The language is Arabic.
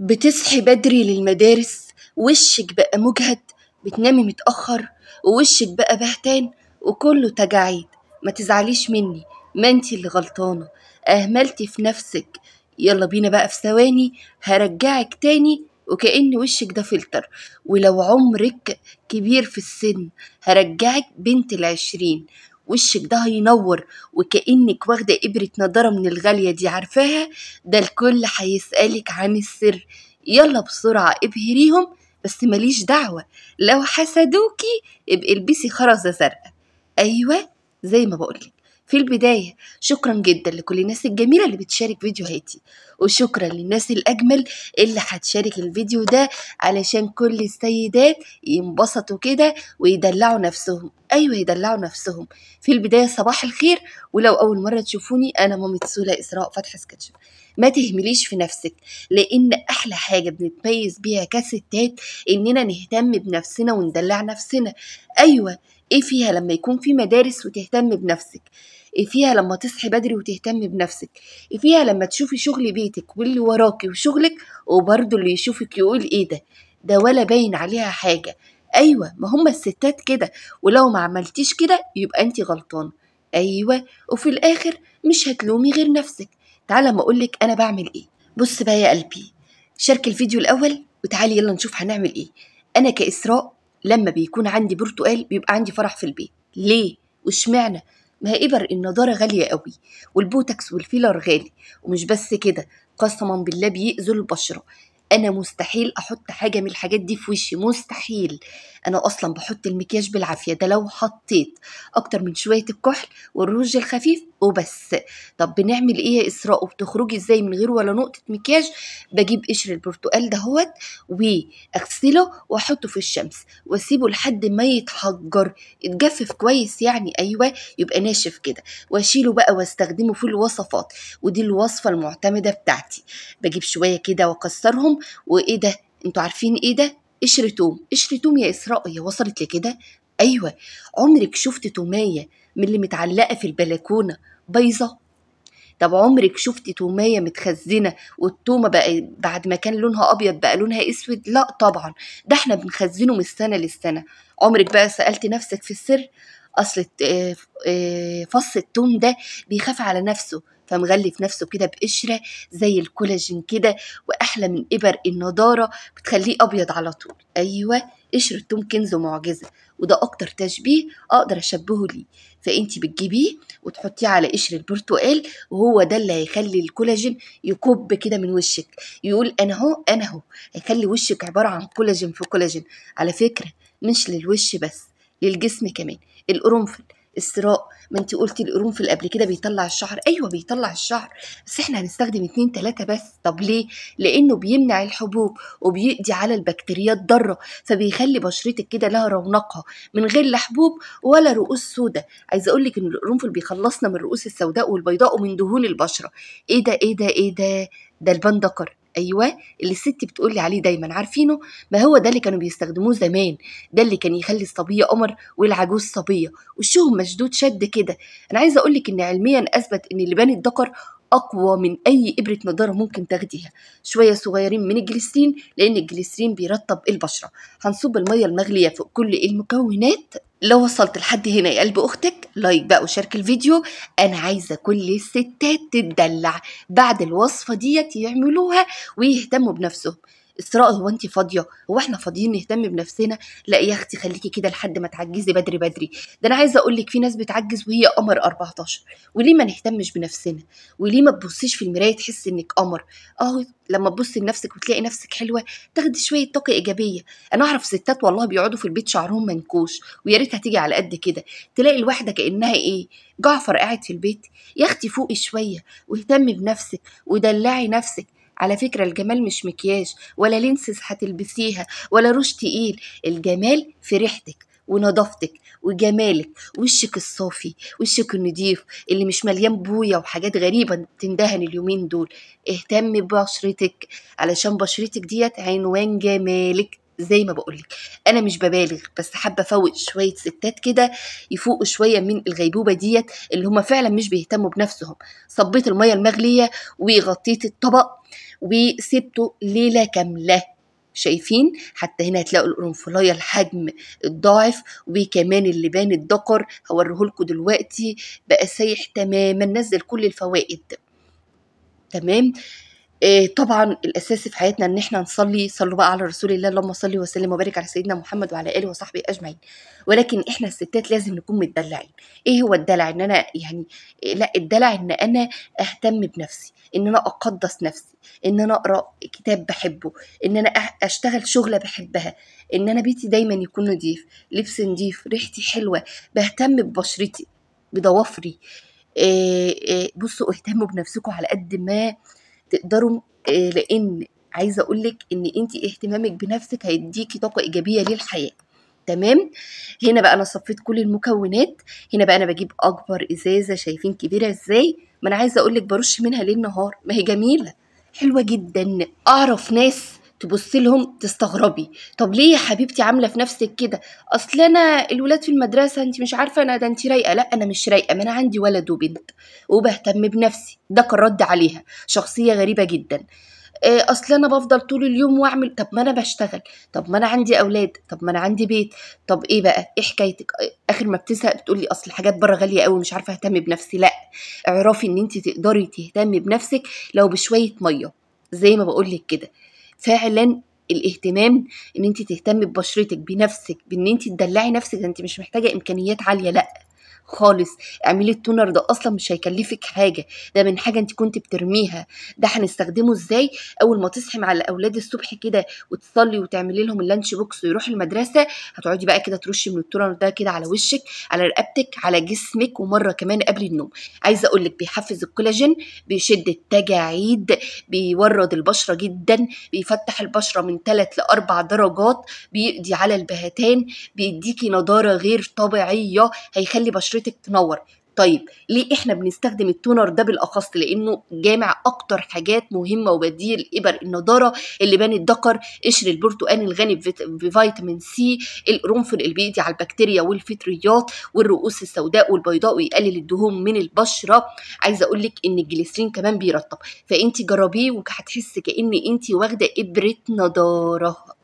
بتصحي بدري للمدارس وشك بقى مجهد بتنامي متأخر ووشك بقى بهتان وكله تجاعيد ما تزعليش مني ما انتي اللي غلطانة أهملتي في نفسك يلا بينا بقى في ثواني هرجعك تاني وكأن وشك ده فلتر ولو عمرك كبير في السن هرجعك بنت العشرين وشك ده هينور وكأنك واخدة إبرة نضارة من الغالية دي عارفاها ده الكل هيسألك عن السر يلا بسرعة ابهريهم بس ماليش دعوة لو حسدوكي ابقي البسي خرزة زرقاء أيوة زي ما بقولك في البداية شكرا جدا لكل الناس الجميلة اللي بتشارك فيديوهاتي وشكرا للناس الأجمل اللي هتشارك الفيديو ده علشان كل السيدات ينبسطوا كده ويدلعوا نفسهم أيوة يدلعوا نفسهم في البداية صباح الخير ولو أول مرة تشوفوني أنا مامة سولا إسراء فتح سكتشف ما تهمليش في نفسك لأن أحلى حاجة بنتميز بيها كستات إننا نهتم بنفسنا وندلع نفسنا أيوة إيه فيها لما يكون في مدارس وتهتم بنفسك فيها لما تصحي بدري وتهتمي بنفسك فيها لما تشوفي شغل بيتك واللي وراكي وشغلك وبرضه اللي يشوفك يقول ايه ده ده ولا باين عليها حاجة ايوه ما هما الستات كده ولو ما عملتيش كده يبقى انت غلطانة ايوه وفي الاخر مش هتلومي غير نفسك تعالى ما اقولك انا بعمل ايه بص بقى يا قلبي شارك الفيديو الاول وتعالي يلا نشوف هنعمل ايه انا كاسراء لما بيكون عندي برتقال بيبقى عندي فرح في البيت ليه واشمعنى ما هي إبر النضارة غالية قوي والبوتكس والفيلر غالي ومش بس كده قسما بالله بيأذوا البشرة أنا مستحيل أحط حاجة من الحاجات دي في وشي مستحيل أنا أصلا بحط المكياج بالعافية ده لو حطيت أكتر من شوية الكحل والروج الخفيف وبس طب بنعمل ايه يا اسراء وبتخرجي ازاي من غير ولا نقطه مكياج بجيب قشر البرتقال دهوت واغسله واحطه في الشمس واسيبه لحد ما يتحجر يتجفف كويس يعني ايوه يبقى ناشف كده واشيله بقى واستخدمه في الوصفات ودي الوصفه المعتمده بتاعتي بجيب شويه كده واكسرهم وايه ده انتوا عارفين ايه ده قشر توم قشر توم يا اسراء هي وصلت لكده أيوة عمرك شفت تومية من اللي متعلقة في البلكونة بايظة؟ طب عمرك شفت تومية متخزنة والتومة بقى بعد ما كان لونها أبيض بقى لونها أسود؟ لأ طبعا ده احنا بنخزنه من السنة للسنة عمرك بقى سألت نفسك في السر؟ أصل آه، آه، فص التوم ده بيخاف على نفسه فمغلف نفسه كده بقشرة زي الكولاجين كده وأحلى من إبر النضارة بتخليه أبيض على طول أيوة قشر التوم كنز ومعجزة وده أكتر تشبيه أقدر أشبهه ليه فأنت بتجيبيه وتحطيه على قشر البرتقال وهو ده اللي هيخلي الكولاجين يكب كده من وشك يقول أنا أهو أنا أهو هيخلي وشك عبارة عن كولاجين في كولاجين على فكرة مش للوش بس للجسم كمان القرنفل الثراء ما انت قلتي القرنفل قبل كده بيطلع الشعر ايوه بيطلع الشعر بس احنا هنستخدم اتنين تلاتة بس طب ليه لانه بيمنع الحبوب وبيقضي على البكتيريا الضاره فبيخلي بشرتك كده لها رونقها من غير لا حبوب ولا رؤوس سوداء عايزه اقول لك ان القرنفل بيخلصنا من الرؤوس السوداء والبيضاء ومن دهون البشره ايه ده ايه ده ايه ده ده البندقر ايوه اللي الست بتقول لي عليه دايما عارفينه ما هو ده اللي كانوا بيستخدموه زمان ده اللي كان يخلي الصبيه قمر والعجوز صبيه وشهم مشدود شد كده انا عايزه اقول لك ان علميا اثبت ان اللبان الذكر أقوى من أي إبرة نضارة ممكن تاخديها شوية صغيرين من الجليسرين لأن الجليسرين بيرطب البشرة هنصب المية المغلية فوق كل المكونات لو وصلت لحد هنا يا قلب اختك لايك بقى وشارك الفيديو انا عايزه كل الستات تتدلع بعد الوصفه ديت يعملوها ويهتموا بنفسهم إسراء هو أنت فاضية هو إحنا فاضيين نهتم بنفسنا لا يا أختي خليكي كده لحد ما تعجزي بدري بدري ده أنا عايزة أقول لك في ناس بتعجز وهي قمر 14 وليه ما نهتمش بنفسنا وليه ما تبصيش في المراية تحسي إنك قمر أهو لما تبصي لنفسك وتلاقي نفسك حلوة تاخدي شوية طاقة إيجابية أنا أعرف ستات والله بيقعدوا في البيت شعرهم منكوش ويا ريت هتيجي على قد كده تلاقي الواحدة كأنها إيه جعفر قاعد في البيت يا أختي فوقي شوية واهتمي بنفسك ودلعي نفسك على فكرة الجمال مش مكياج ولا لينسز هتلبسيها ولا روش تقيل الجمال في ريحتك ونظافتك وجمالك وشك الصافي وشك النضيف اللي مش مليان بوية وحاجات غريبة تندهن اليومين دول اهتم ببشرتك علشان بشرتك ديت عنوان جمالك زي ما بقولك انا مش ببالغ بس حابه افوق شويه ستات كده يفوقوا شويه من الغيبوبه ديت اللي هما فعلا مش بيهتموا بنفسهم صبيت الميه المغليه وغطيت الطبق وسبته ليله كامله شايفين حتى هنا هتلاقوا القرنفلايه الحجم الضاعف وكمان اللبان الدقر لكم دلوقتي بقى سايح تماما نزل كل الفوائد تمام إيه طبعا الاساس في حياتنا ان احنا نصلي صلوا بقى على رسول الله اللهم صل وسلم وبارك على سيدنا محمد وعلى اله وصحبه اجمعين ولكن احنا الستات لازم نكون متدلعين ايه هو الدلع ان انا يعني إيه لا الدلع ان انا اهتم بنفسي ان انا اقدس نفسي ان انا اقرا كتاب بحبه ان انا اشتغل شغله بحبها ان انا بيتي دايما يكون نضيف لبس نضيف ريحتي حلوه بهتم ببشرتي بضوافري إيه إيه بصوا اهتموا بنفسكم على قد ما تقدروا آه، لان عايزه اقول لك ان انت اهتمامك بنفسك هيديكي طاقه ايجابيه للحياه تمام هنا بقى انا صفيت كل المكونات هنا بقى انا بجيب اكبر ازازه شايفين كبيره ازاي ما انا عايزه اقول لك برش منها ليل نهار ما هي جميله حلوه جدا اعرف ناس تبص لهم تستغربي طب ليه يا حبيبتي عامله في نفسك كده اصل انا الولاد في المدرسه انت مش عارفه انا ده انت رايقه لا انا مش رايقه ما انا عندي ولد وبنت وبهتم بنفسي ده كان رد عليها شخصيه غريبه جدا آه، اصل انا بفضل طول اليوم واعمل طب ما انا بشتغل طب ما انا عندي اولاد طب ما انا عندي بيت طب ايه بقى ايه حكايتك آه، اخر ما بتسأل بتقولي اصل الحاجات بره غاليه قوي مش عارفه اهتم بنفسي لا اعرفي ان انت تقدري تهتمي بنفسك لو بشويه ميه زي ما بقولك كده فعلا الاهتمام ان انت تهتمي ببشرتك بنفسك بان انت تدلعي نفسك انت مش محتاجه امكانيات عاليه لا خالص اعملي التونر ده اصلا مش هيكلفك حاجه ده من حاجه انت كنت بترميها ده هنستخدمه ازاي اول ما تصحي مع الاولاد الصبح كده وتصلي وتعملي لهم اللانش بوكس ويروحوا المدرسه هتقعدي بقى كده ترشي من التونر ده كده على وشك على رقبتك على جسمك ومره كمان قبل النوم عايزه اقول لك بيحفز الكولاجين بيشد التجاعيد بيورد البشره جدا بيفتح البشره من ثلاث لاربع درجات بيقضي على البهتان بيديكي نضاره غير طبيعيه هيخلي بشرة بشرتك تنور طيب ليه احنا بنستخدم التونر ده بالاخص لانه جامع اكتر حاجات مهمه وبديل ابر النضاره اللي بان الدقر قشر البرتقال الغني بفيتامين سي القرنفل اللي بيدي على البكتيريا والفطريات والرؤوس السوداء والبيضاء ويقلل الدهون من البشره عايزه اقول لك ان الجليسرين كمان بيرطب فانت جربيه وهتحسي كان انت واخده ابره نضاره